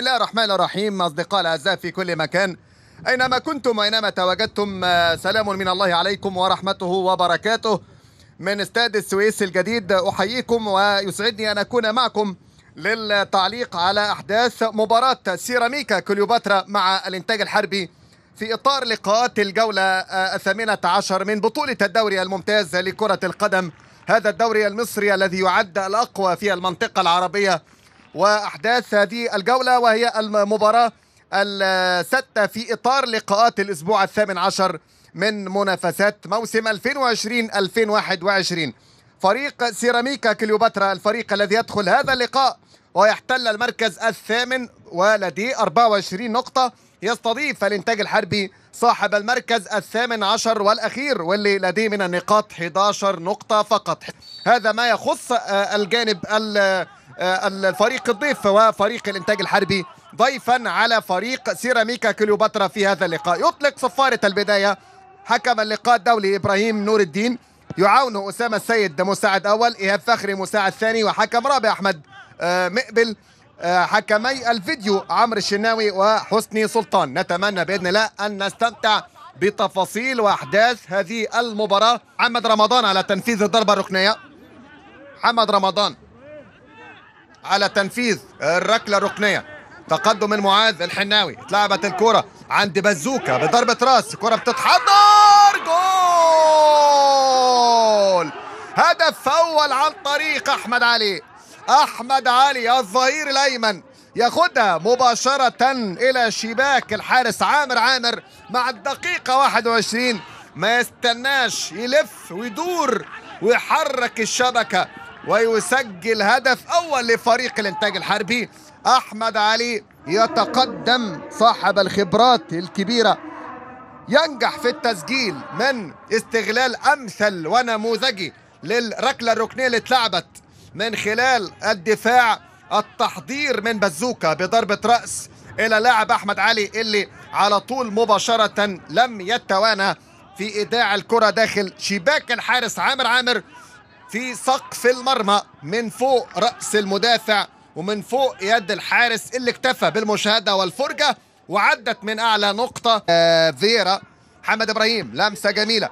بسم الله الرحمن الرحيم أصدقاء الأعزاء في كل مكان أينما كنتم وأينما تواجدتم آه، سلام من الله عليكم ورحمته وبركاته من استاد السويس الجديد أحييكم ويسعدني أن أكون معكم للتعليق على أحداث مباراة سيراميكا كليوباترا مع الإنتاج الحربي في إطار لقاءات الجولة آه، الثامنة عشر من بطولة الدوري الممتاز لكرة القدم هذا الدوري المصري الذي يعد الأقوى في المنطقة العربية واحداث هذه الجوله وهي المباراه السته في اطار لقاءات الاسبوع الثامن عشر من منافسات موسم 2020 2021 فريق سيراميكا كليوباترا الفريق الذي يدخل هذا اللقاء ويحتل المركز الثامن ولديه 24 نقطه يستضيف الانتاج الحربي صاحب المركز الثامن عشر والاخير واللي لديه من النقاط 11 نقطه فقط هذا ما يخص آه، الجانب ال آه، الفريق الضيف وفريق الانتاج الحربي ضيفا على فريق سيراميكا كليوباترا في هذا اللقاء يطلق صفارة البداية حكم اللقاء الدولي إبراهيم نور الدين يعاونه أسامة السيد مساعد أول إيهاب فخري مساعد ثاني وحكم رابع أحمد آه، مقبل آه، حكمي الفيديو عمرو الشناوي وحسني سلطان نتمنى بإذن الله أن نستمتع بتفاصيل وأحداث هذه المباراة محمد رمضان على تنفيذ الضربة الركنية محمد رمضان على تنفيذ الركله الركنيه تقدم من معاذ الحناوي اتلعبت الكره عند بزوكا بضربه راس الكره بتتحضر جول هدف اول عن طريق احمد علي احمد علي الظهير الايمن ياخدها مباشرة إلى شباك الحارس عامر عامر مع الدقيقة 21 ما يستناش يلف ويدور ويحرك الشبكة ويسجل هدف أول لفريق الإنتاج الحربي أحمد علي يتقدم صاحب الخبرات الكبيرة ينجح في التسجيل من استغلال أمثل ونموذجي للركلة الركنية اللي اتلعبت من خلال الدفاع التحضير من بزوكا بضربة رأس إلى لاعب أحمد علي اللي على طول مباشرة لم يتوانى في إيداع الكرة داخل شباك الحارس عامر عامر في سقف المرمى من فوق رأس المدافع ومن فوق يد الحارس اللي اكتفى بالمشاهدة والفرجة وعدت من أعلى نقطة آه، فيرا حمد إبراهيم لمسة جميلة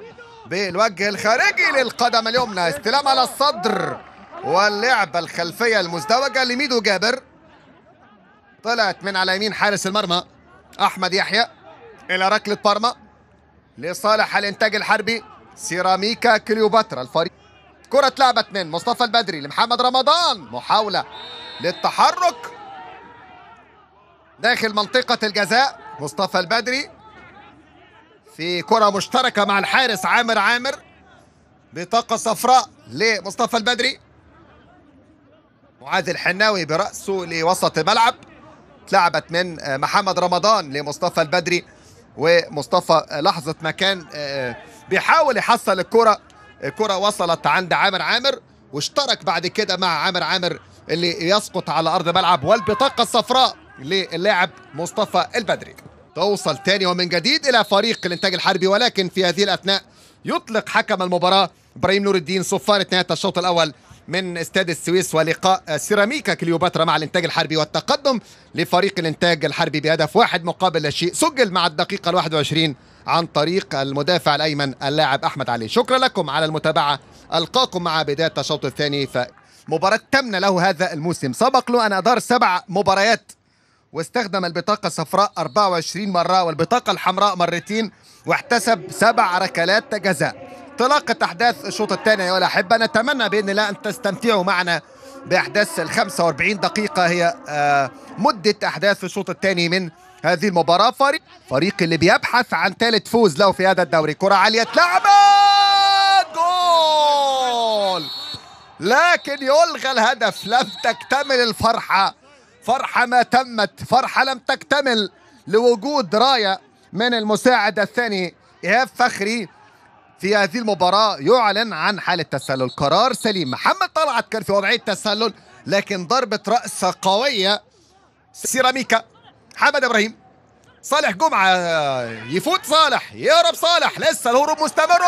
بالوجه الخارجي للقدم اليمنى استلام على الصدر واللعبة الخلفية المزدوجة لميدو جابر طلعت من على يمين حارس المرمى أحمد يحيى إلى ركلة بارما لصالح الإنتاج الحربي سيراميكا كليوباترا الفريق كرة اتلعبت من مصطفى البدري لمحمد رمضان محاولة للتحرك داخل منطقة الجزاء مصطفى البدري في كرة مشتركة مع الحارس عامر عامر بطاقة صفراء لمصطفى البدري معاذ الحناوي برأسه لوسط الملعب اتلعبت من آه، محمد رمضان لمصطفى البدري ومصطفى آه، لحظة ما كان آه، بيحاول يحصل الكرة الكرة وصلت عند عامر عامر واشترك بعد كده مع عامر عامر اللي يسقط على أرض ملعب والبطاقة الصفراء للاعب مصطفى البدري توصل تاني ومن جديد إلى فريق الإنتاج الحربي ولكن في هذه الأثناء يطلق حكم المباراة إبراهيم نور الدين صفارة نهاية الشوط الأول من استاد السويس ولقاء سيراميكا كليوباترا مع الانتاج الحربي والتقدم لفريق الانتاج الحربي بهدف واحد مقابل لا شيء سجل مع الدقيقه 21 عن طريق المدافع الايمن اللاعب احمد علي شكرا لكم على المتابعه القاكم مع بدايه الشوط الثاني فمباراه تمنى له هذا الموسم سبق له ان ادار سبع مباريات واستخدم البطاقه الصفراء 24 مره والبطاقه الحمراء مرتين واحتسب سبع ركلات جزاء انطلاقة أحداث الشوط الثاني يا الأحبة نتمنى بإذن الله أن تستمتعوا معنا بأحداث ال 45 دقيقة هي آه، مدة أحداث الشوط الثاني من هذه المباراة فريق فريق اللي بيبحث عن ثالث فوز له في هذا الدوري كرة عالية اتلعبت جول لكن يلغى الهدف لم تكتمل الفرحة فرحة ما تمت فرحة لم تكتمل لوجود راية من المساعد الثاني إيهاب فخري في هذه المباراة يعلن عن حالة تسلل قرار سليم محمد طلعت كان في وضعية تسلل لكن ضربة رأس قوية سيراميكا حمد ابراهيم صالح جمعه يفوت صالح يهرب صالح لسه الهروب مستمر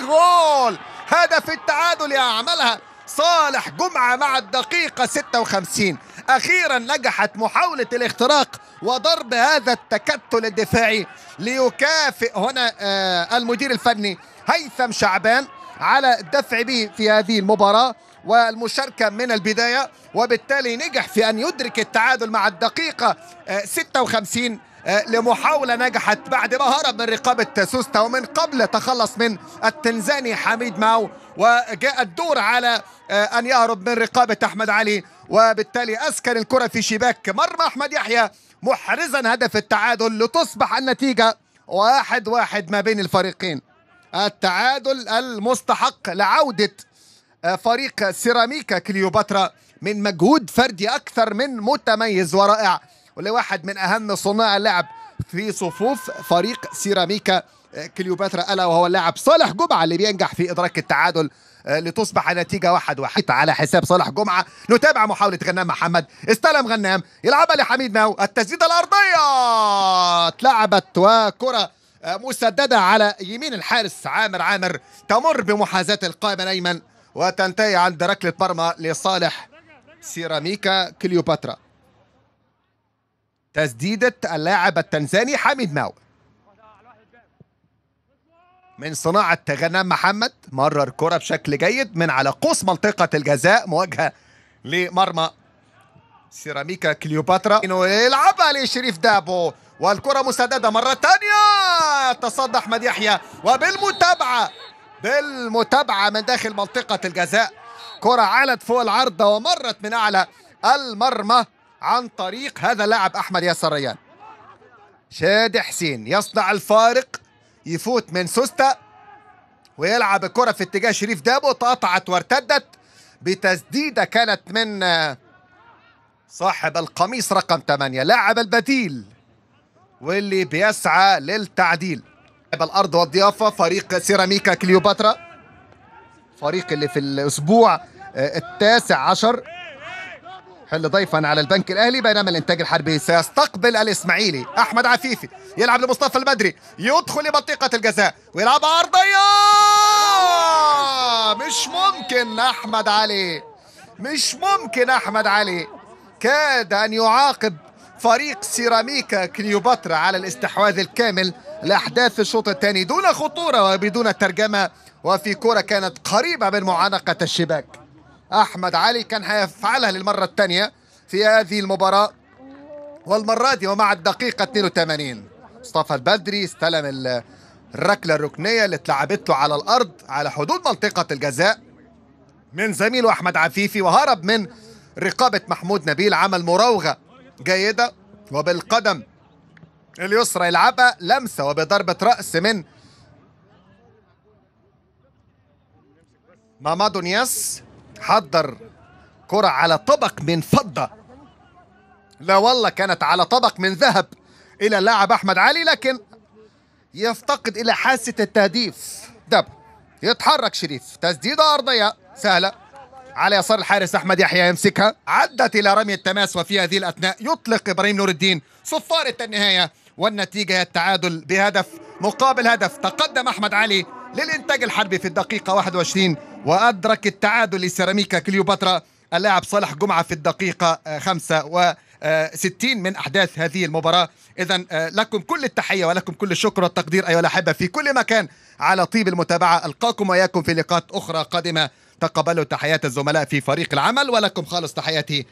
جول هدف التعادل يعملها صالح جمعه مع الدقيقه 56 اخيرا نجحت محاوله الاختراق وضرب هذا التكتل الدفاعي ليكافئ هنا آه، المدير الفني هيثم شعبان على الدفع به في هذه المباراه والمشاركة من البداية وبالتالي نجح في أن يدرك التعادل مع الدقيقة 56 آه، آه، لمحاولة نجحت بعد ما هرب من رقابة سوستا ومن قبل تخلص من التنزاني حميد ماو وجاء الدور على آه، أن يهرب من رقابة أحمد علي وبالتالي أسكن الكرة في شباك مرمى أحمد يحيى محرزا هدف التعادل لتصبح النتيجة واحد واحد ما بين الفريقين التعادل المستحق لعودة آه، فريق سيراميكا كليوباترا من مجهود فردي أكثر من متميز ورائع ولواحد من أهم صناع اللعب في صفوف فريق سيراميكا آه، كليوباترا ألا وهو اللاعب صالح جمعة اللي بينجح في إدراك التعادل آه، لتصبح نتيجة واحد واحد على حساب صالح جمعة نتابع محاولة غنام محمد استلم غنام يلعبها لحميد ناو التسديدة الأرضية اتلعبت وكرة مسددة على يمين الحارس عامر عامر تمر بمحاذاة القائم الأيمن وتنتهي عند ركلة مرمى لصالح سيراميكا كليوباترا تسديدة اللاعب التنزاني حميد ماو من صناعة غنام محمد مرر كرة بشكل جيد من على قوس منطقة الجزاء مواجهة لمرمى سيراميكا كليوباترا يلعبها لشريف دابو والكرة مسددة مرة ثانية تصدى أحمد يحيى وبالمتابعة بالمتابعة من داخل منطقة الجزاء كرة علت فوق العارضة ومرت من أعلى المرمى عن طريق هذا اللاعب أحمد ياسر ريان شادي حسين يصنع الفارق يفوت من سوستا ويلعب الكرة في اتجاه شريف دابو تقطعت وارتدت بتسديدة كانت من صاحب القميص رقم 8 لاعب البديل واللي بيسعى للتعديل الارض والضيافه فريق سيراميكا كليوباترا فريق اللي في الاسبوع آه، التاسع عشر حل ضيفا على البنك الاهلي بينما الانتاج الحربي سيستقبل الاسماعيلي احمد عفيفي يلعب لمصطفى البدري يدخل لمنطقه الجزاء ويلعبها ارضيه مش ممكن احمد علي مش ممكن احمد علي كاد ان يعاقب فريق سيراميكا كليوباترا على الاستحواذ الكامل لأحداث الشوط الثاني دون خطورة وبدون ترجمة وفي كرة كانت قريبة من معانقة الشباك أحمد علي كان هيفعلها للمرة الثانية في هذه المباراة والمرة دي ومع الدقيقة 82 مصطفى البدري استلم الركلة الركنية اللي اتلعبت له على الأرض على حدود منطقة الجزاء من زميله أحمد عفيفي وهرب من رقابة محمود نبيل عمل مراوغة جيدة وبالقدم اليسرى يلعبها لمسة وبضربة رأس من مامادونياس حضر كرة على طبق من فضة لا والله كانت على طبق من ذهب إلى اللاعب أحمد علي لكن يفتقد إلى حاسة التهديف دب يتحرك شريف تسديدة أرضية سهلة على يسار الحارس احمد يحيى يمسكها عدت الى رمي التماس وفي هذه الاثناء يطلق ابراهيم نور الدين صفارة النهايه والنتيجه هي التعادل بهدف مقابل هدف تقدم احمد علي للانتاج الحربي في الدقيقه 21 وادرك التعادل لسيراميكا كليوباترا اللاعب صالح جمعه في الدقيقه 65 آه، آه، من احداث هذه المباراه اذا آه، لكم كل التحيه ولكم كل الشكر والتقدير ايها الاحبه في كل مكان على طيب المتابعه القاكم واياكم في لقاءات اخرى قادمه تقبلوا تحيات الزملاء في فريق العمل ولكم خالص تحياتي